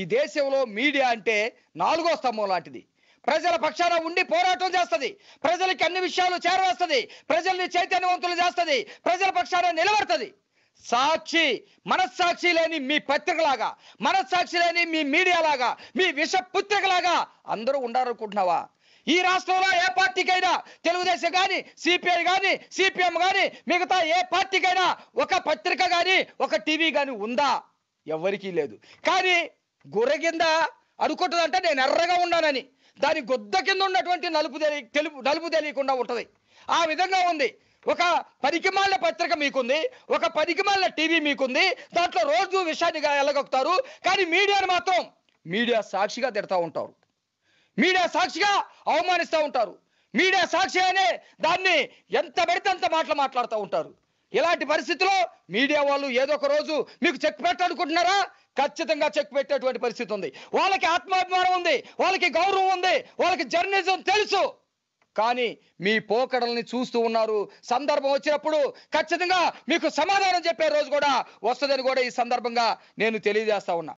ఈ దేశంలో మీడియా అంటే నాలుగో స్తంభం లాంటిది ప్రజల పక్షాన ఉండి పోరాటం చేస్తుంది ప్రజలకి అన్ని విషయాలు చేరవేస్తుంది ప్రజల్ని చైతన్యవంతులు చేస్తుంది ప్రజల పక్షాన నిలబడుతుంది సాక్షి మనస్సాక్షి లేని మీ పత్రికలాగా మనస్సాక్షి లేని మీ మీడియాలాగా మీ విష పుత్రికలాగా అందరూ ఉండాలనుకుంటున్నావా ఈ రాష్ట్రంలో ఏ పార్టీకైనా తెలుగుదేశం కానీ సిపిఐ కానీ సిపిఎం కానీ మిగతా ఏ పార్టీకైనా ఒక పత్రిక కానీ ఒక టీవీ కానీ ఉందా ఎవరికీ లేదు కానీ గొర్రె కింద అనుకుంటుందంటే నేను ఎర్రగా ఉన్నానని దాని గుద్ద కింద ఉన్నటువంటి నలుపు తెలి తెలుపు నలుపు తెలియకుండా ఉంటుంది ఆ విధంగా ఉంది ఒక పరికిమాల పత్రిక మీకుంది ఒక పరికిమాల టీవీ మీకుంది దాంట్లో రోజు విషయాన్ని వెళ్ళగొక్కుతారు కానీ మీడియాను మాత్రం మీడియా సాక్షిగా తిడతా ఉంటారు మీడియా సాక్షిగా అవమానిస్తూ ఉంటారు మీడియా సాక్షిగానే దాన్ని ఎంత పెడితే అంత మాటలు మాట్లాడుతూ ఉంటారు ఇలాంటి పరిస్థితిలో మీడియా వాళ్ళు ఏదో ఒక రోజు మీకు చెక్ పెట్టాలనుకుంటున్నారా ఖచ్చితంగా చెక్ పెట్టేటువంటి పరిస్థితి ఉంది వాళ్ళకి ఆత్మాభిమానం ఉంది వాళ్ళకి గౌరవం ఉంది వాళ్ళకి జర్నలిజం తెలుసు కానీ మీ పోకడల్ని చూస్తూ ఉన్నారు సందర్భం వచ్చినప్పుడు ఖచ్చితంగా మీకు సమాధానం చెప్పే రోజు కూడా వస్తుందని కూడా ఈ సందర్భంగా నేను తెలియజేస్తా ఉన్నా